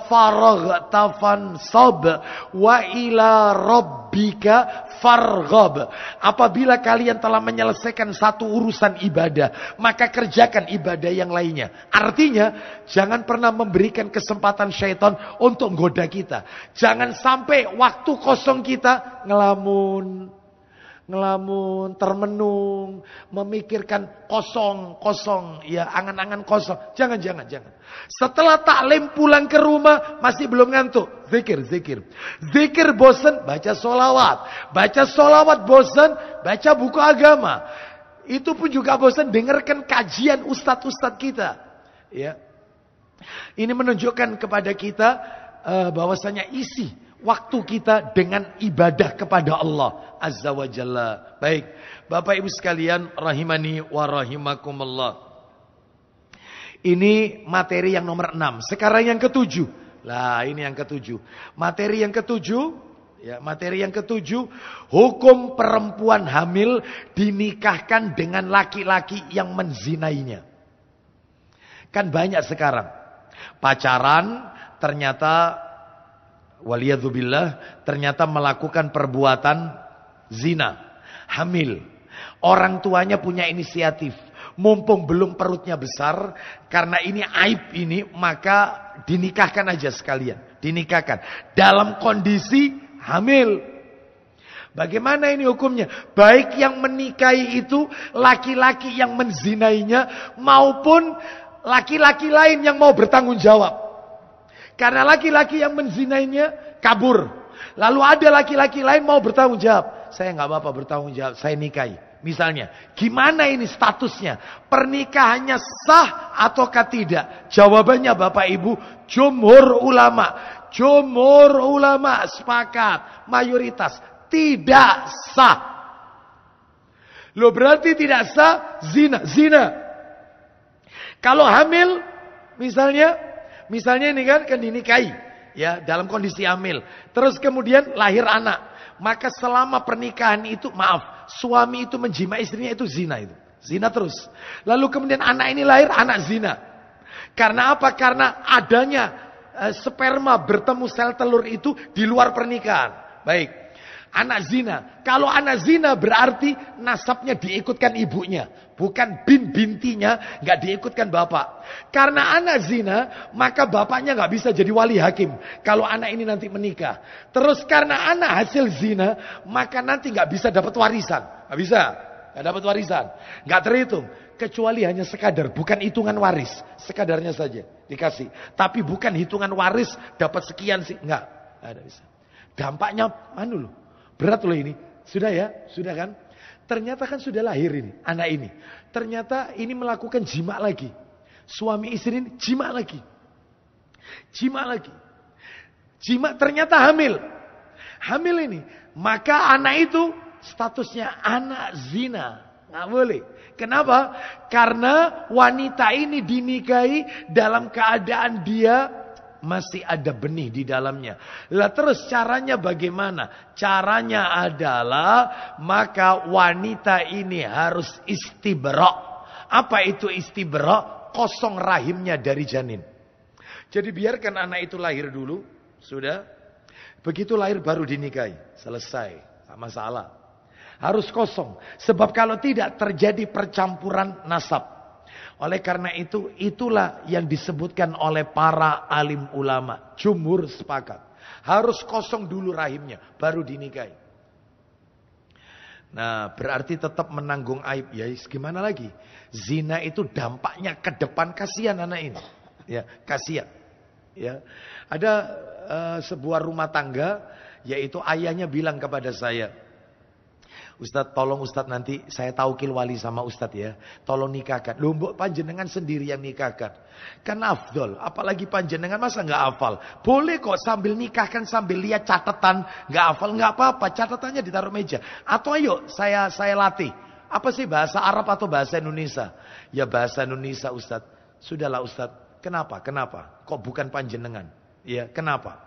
farag tafan sob wa ila robbika farghab. Apabila kalian telah menyelesaikan satu urusan ibadah, maka kerjakan ibadah yang lainnya. Artinya, jangan pernah memberikan kesempatan syaitan untuk goda kita. Jangan sampai waktu kosong kita ngelamun ngelamun, termenung, memikirkan kosong-kosong, ya angan-angan kosong. Jangan, jangan, jangan. Setelah taklim pulang ke rumah masih belum ngantuk, zikir, zikir. Zikir bosen, baca solawat. Baca solawat bosen, baca buku agama. Itu pun juga bosen dengarkan kajian ustadz-ustadz kita. Ya. Ini menunjukkan kepada kita uh, bahwasanya isi waktu kita dengan ibadah kepada Allah Azza wa Jalla. Baik, Bapak Ibu sekalian rahimani wa rahimakumullah. Ini materi yang nomor 6. Sekarang yang ketujuh. Lah, ini yang ketujuh. Materi yang ketujuh Ya, materi yang ketujuh, hukum perempuan hamil dinikahkan dengan laki-laki yang menzinainya. Kan banyak sekarang. Pacaran ternyata waliyadzubillah ternyata melakukan perbuatan zina, hamil. Orang tuanya punya inisiatif. Mumpung belum perutnya besar, karena ini aib ini, maka dinikahkan aja sekalian. Dinikahkan. Dalam kondisi hamil. Bagaimana ini hukumnya? Baik yang menikahi itu laki-laki yang menzinainya maupun laki-laki lain yang mau bertanggung jawab. Karena laki-laki yang menzinainya kabur. Lalu ada laki-laki lain mau bertanggung jawab. Saya nggak apa-apa bertanggung jawab, saya nikahi. Misalnya, gimana ini statusnya? Pernikahannya sah ataukah tidak? Jawabannya Bapak Ibu, jumhur ulama. Jumhur ulama sepakat, mayoritas tidak sah. Lo berarti tidak sah zina, zina. Kalau hamil misalnya Misalnya ini kan kan dinikahi ya dalam kondisi hamil. Terus kemudian lahir anak. Maka selama pernikahan itu maaf, suami itu menjima istrinya itu zina itu. Zina terus. Lalu kemudian anak ini lahir anak zina. Karena apa? Karena adanya e, sperma bertemu sel telur itu di luar pernikahan. Baik anak zina. Kalau anak zina berarti nasabnya diikutkan ibunya. Bukan bin bintinya nggak diikutkan bapak. Karena anak zina, maka bapaknya nggak bisa jadi wali hakim. Kalau anak ini nanti menikah. Terus karena anak hasil zina, maka nanti nggak bisa dapat warisan. Nggak bisa. Nggak dapat warisan. Nggak terhitung. Kecuali hanya sekadar, bukan hitungan waris. Sekadarnya saja dikasih. Tapi bukan hitungan waris dapat sekian sih. Nggak. ada bisa. Dampaknya, anu loh. Berat loh ini. Sudah ya, sudah kan? Ternyata kan sudah lahir ini, anak ini. Ternyata ini melakukan jima lagi. Suami istri ini jima lagi. Jima lagi. Jima ternyata hamil. Hamil ini. Maka anak itu statusnya anak zina. Nggak boleh. Kenapa? Karena wanita ini dinikahi dalam keadaan dia masih ada benih di dalamnya. Lah terus caranya bagaimana? Caranya adalah maka wanita ini harus istibrok. Apa itu istibrok? Kosong rahimnya dari janin. Jadi biarkan anak itu lahir dulu. Sudah. Begitu lahir baru dinikahi. Selesai. Tak masalah. Harus kosong. Sebab kalau tidak terjadi percampuran nasab. Oleh karena itu, itulah yang disebutkan oleh para alim ulama. Jumhur sepakat. Harus kosong dulu rahimnya, baru dinikahi. Nah, berarti tetap menanggung aib. Ya, gimana lagi? Zina itu dampaknya ke depan kasihan anak ini. Ya, kasihan. Ya. Ada uh, sebuah rumah tangga yaitu ayahnya bilang kepada saya, Ustad tolong Ustad nanti saya tahu wali sama Ustad ya. Tolong nikahkan. Lumbuk panjenengan sendiri yang nikahkan. Kan afdol. Apalagi panjenengan masa nggak afal. Boleh kok sambil nikahkan sambil lihat catatan. nggak afal nggak apa-apa. Catatannya ditaruh meja. Atau ayo saya saya latih. Apa sih bahasa Arab atau bahasa Indonesia? Ya bahasa Indonesia Ustad Sudahlah Ustad. Kenapa? Kenapa? Kok bukan panjenengan? Ya, kenapa?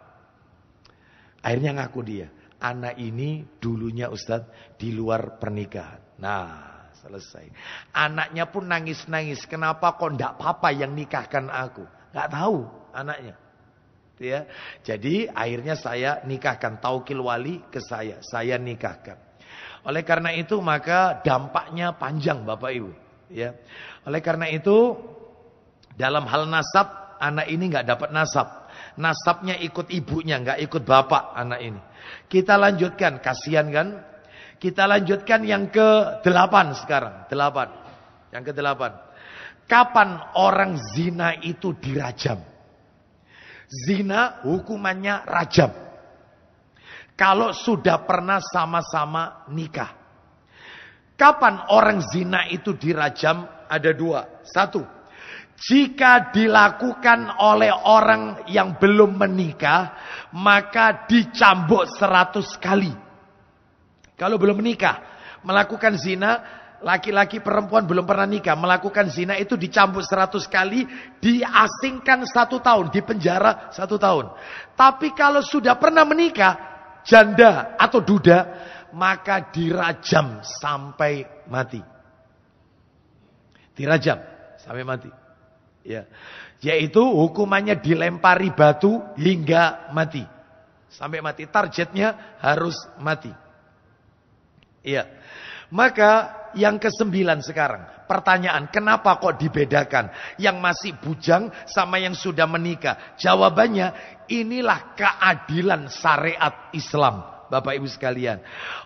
Akhirnya ngaku dia anak ini dulunya Ustadz di luar pernikahan. Nah selesai. Anaknya pun nangis-nangis. Kenapa kok ndak papa yang nikahkan aku? Gak tahu anaknya. Ya. Jadi akhirnya saya nikahkan. Taukil wali ke saya. Saya nikahkan. Oleh karena itu maka dampaknya panjang Bapak Ibu. Ya. Oleh karena itu dalam hal nasab anak ini nggak dapat nasab. Nasabnya ikut ibunya, nggak ikut bapak anak ini. Kita lanjutkan, kasihan kan? Kita lanjutkan yang ke delapan sekarang. Delapan. Yang ke delapan. Kapan orang zina itu dirajam? Zina hukumannya rajam. Kalau sudah pernah sama-sama nikah. Kapan orang zina itu dirajam? Ada dua. Satu, jika dilakukan oleh orang yang belum menikah, maka dicambuk seratus kali. Kalau belum menikah, melakukan zina, laki-laki perempuan belum pernah nikah, melakukan zina itu dicambuk seratus kali, diasingkan satu tahun, di penjara satu tahun. Tapi kalau sudah pernah menikah, janda atau duda, maka dirajam sampai mati. Dirajam sampai mati. Ya. Yaitu hukumannya dilempari batu hingga mati. Sampai mati. Targetnya harus mati. Iya. Maka yang kesembilan sekarang. Pertanyaan, kenapa kok dibedakan? Yang masih bujang sama yang sudah menikah. Jawabannya, inilah keadilan syariat Islam. Bapak Ibu sekalian.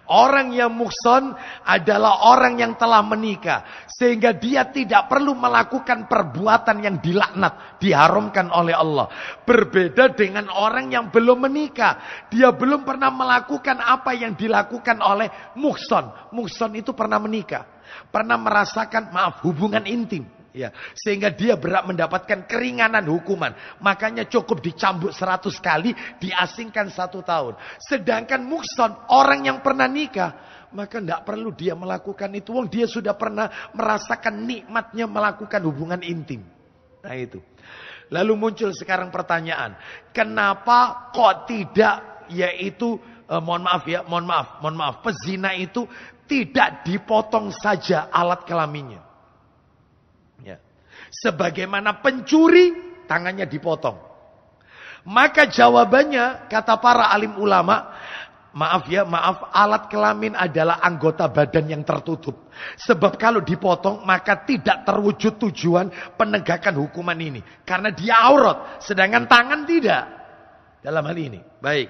Orang yang mukson adalah orang yang telah menikah. Sehingga dia tidak perlu melakukan perbuatan yang dilaknat. diharumkan oleh Allah. Berbeda dengan orang yang belum menikah. Dia belum pernah melakukan apa yang dilakukan oleh mukson. Mukson itu pernah menikah. Pernah merasakan maaf hubungan intim. Ya. Sehingga dia berhak mendapatkan keringanan hukuman. Makanya cukup dicambuk seratus kali, diasingkan satu tahun. Sedangkan mukson, orang yang pernah nikah, maka tidak perlu dia melakukan itu. Wong dia sudah pernah merasakan nikmatnya melakukan hubungan intim. Nah itu. Lalu muncul sekarang pertanyaan, kenapa kok tidak yaitu eh, mohon maaf ya, mohon maaf, mohon maaf, pezina itu tidak dipotong saja alat kelaminnya. Sebagaimana pencuri tangannya dipotong. Maka jawabannya kata para alim ulama, maaf ya, maaf alat kelamin adalah anggota badan yang tertutup. Sebab kalau dipotong maka tidak terwujud tujuan penegakan hukuman ini. Karena dia aurat, sedangkan tangan tidak. Dalam hal ini, baik.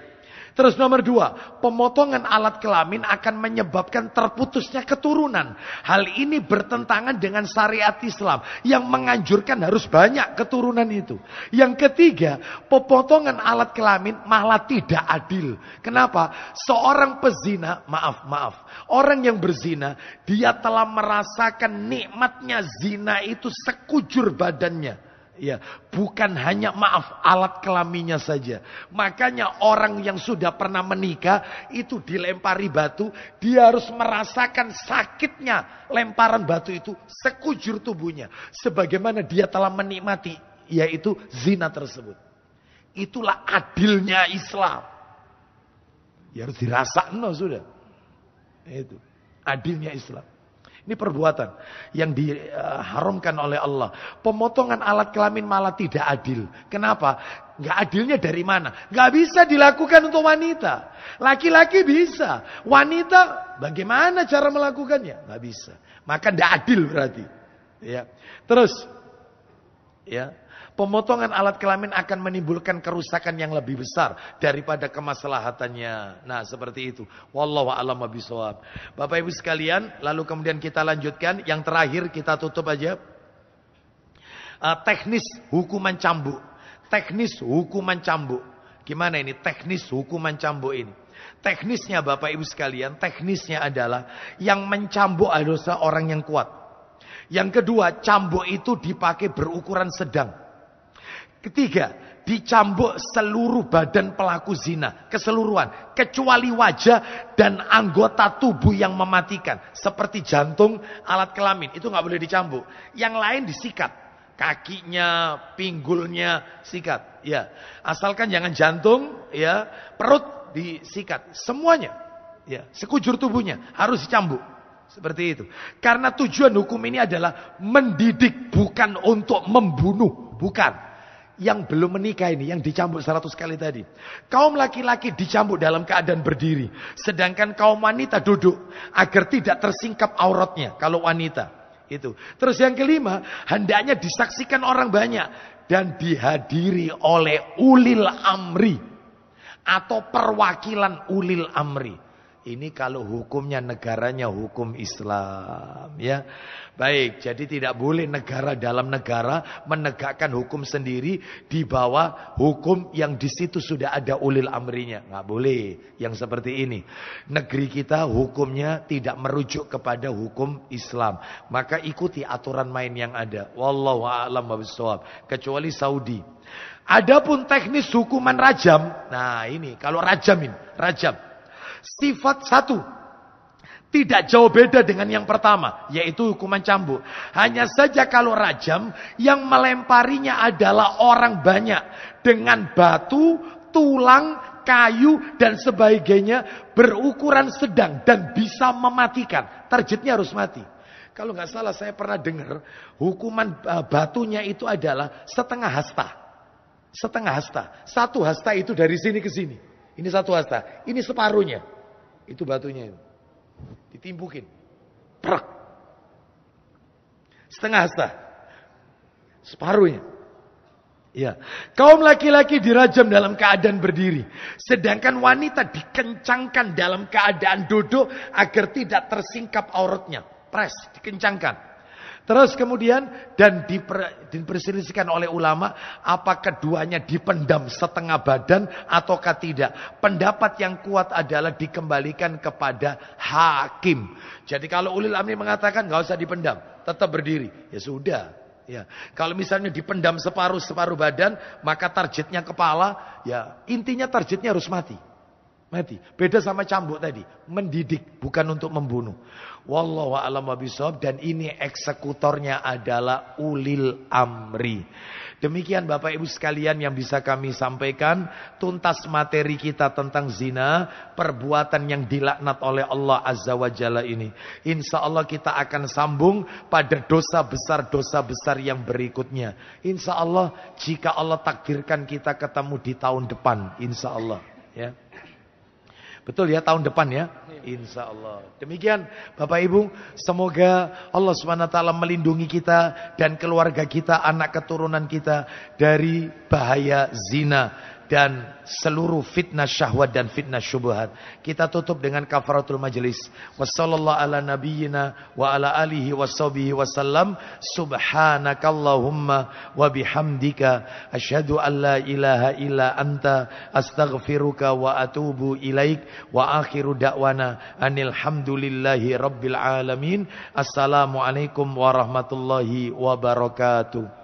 Terus nomor dua, pemotongan alat kelamin akan menyebabkan terputusnya keturunan. Hal ini bertentangan dengan syariat Islam yang menganjurkan harus banyak keturunan itu. Yang ketiga, pemotongan alat kelamin malah tidak adil. Kenapa? Seorang pezina, maaf, maaf. Orang yang berzina, dia telah merasakan nikmatnya zina itu sekujur badannya. Ya, bukan hanya maaf alat kelaminnya saja. Makanya orang yang sudah pernah menikah itu dilempari batu, dia harus merasakan sakitnya lemparan batu itu sekujur tubuhnya sebagaimana dia telah menikmati yaitu zina tersebut. Itulah adilnya Islam. Ya harus dirasakan no, sudah. Itu adilnya Islam. Ini perbuatan yang diharamkan oleh Allah. Pemotongan alat kelamin malah tidak adil. Kenapa? Gak adilnya dari mana? Gak bisa dilakukan untuk wanita. Laki-laki bisa. Wanita bagaimana cara melakukannya? Gak bisa. Maka gak adil berarti. Ya. Terus. Ya. Pemotongan alat kelamin akan menimbulkan kerusakan yang lebih besar daripada kemaslahatannya. Nah, seperti itu. Wallahu a'lam bishawab. Bapak Ibu sekalian, lalu kemudian kita lanjutkan yang terakhir kita tutup aja. Uh, teknis hukuman cambuk. Teknis hukuman cambuk. Gimana ini teknis hukuman cambuk ini? Teknisnya Bapak Ibu sekalian, teknisnya adalah yang mencambuk adalah orang yang kuat. Yang kedua, cambuk itu dipakai berukuran sedang. Ketiga, dicambuk seluruh badan pelaku zina keseluruhan kecuali wajah dan anggota tubuh yang mematikan seperti jantung, alat kelamin itu nggak boleh dicambuk. Yang lain disikat, kakinya, pinggulnya sikat, ya. Asalkan jangan jantung, ya, perut disikat, semuanya, ya, sekujur tubuhnya harus dicambuk. Seperti itu. Karena tujuan hukum ini adalah mendidik bukan untuk membunuh, bukan yang belum menikah ini, yang dicambuk seratus kali tadi. Kaum laki-laki dicambuk dalam keadaan berdiri. Sedangkan kaum wanita duduk agar tidak tersingkap auratnya kalau wanita. itu. Terus yang kelima, hendaknya disaksikan orang banyak. Dan dihadiri oleh ulil amri. Atau perwakilan ulil amri. Ini kalau hukumnya negaranya hukum Islam ya. Baik, jadi tidak boleh negara dalam negara menegakkan hukum sendiri di bawah hukum yang di situ sudah ada ulil amrinya. nggak boleh yang seperti ini. Negeri kita hukumnya tidak merujuk kepada hukum Islam. Maka ikuti aturan main yang ada. Wallahu a'lam bishawab. Kecuali Saudi. Adapun teknis hukuman rajam. Nah, ini kalau rajam rajam Sifat satu, tidak jauh beda dengan yang pertama, yaitu hukuman cambuk. Hanya saja kalau rajam, yang melemparinya adalah orang banyak. Dengan batu, tulang, kayu, dan sebagainya berukuran sedang dan bisa mematikan. Targetnya harus mati. Kalau nggak salah saya pernah dengar, hukuman e, batunya itu adalah setengah hasta. Setengah hasta. Satu hasta itu dari sini ke sini. Ini satu hasta. Ini separuhnya. Itu batunya. Ditimpukin. Ditimbukin. Perak. Setengah hasta. Separuhnya. Ya. Kaum laki-laki dirajam dalam keadaan berdiri. Sedangkan wanita dikencangkan dalam keadaan duduk agar tidak tersingkap auratnya. press dikencangkan. Terus kemudian dan diper, diperselisihkan oleh ulama apa keduanya dipendam setengah badan ataukah tidak. Pendapat yang kuat adalah dikembalikan kepada hakim. Jadi kalau ulil amri mengatakan nggak usah dipendam, tetap berdiri. Ya sudah. Ya. Kalau misalnya dipendam separuh separuh badan, maka targetnya kepala, ya intinya targetnya harus mati. Mati. Beda sama cambuk tadi, mendidik bukan untuk membunuh. Wallahu a'lam bishawab dan ini eksekutornya adalah ulil amri. Demikian Bapak Ibu sekalian yang bisa kami sampaikan. Tuntas materi kita tentang zina. Perbuatan yang dilaknat oleh Allah Azza wa Jalla ini. Insya Allah kita akan sambung pada dosa besar-dosa besar yang berikutnya. Insya Allah jika Allah takdirkan kita ketemu di tahun depan. Insya Allah. Ya. Betul ya tahun depan ya? Insya Allah. Demikian Bapak Ibu, semoga Allah SWT melindungi kita dan keluarga kita, anak keturunan kita dari bahaya zina dan seluruh fitnah syahwat dan fitnah syubhat. Kita tutup dengan kafaratul majlis. Wassallallahu ala nabiyyina wa ala alihi Subhanakallahumma wa bihamdika an la ilaha illa anta astaghfiruka wa atubu ilaik wa akhiru da'wana rabbil alamin. Assalamualaikum warahmatullahi wabarakatuh.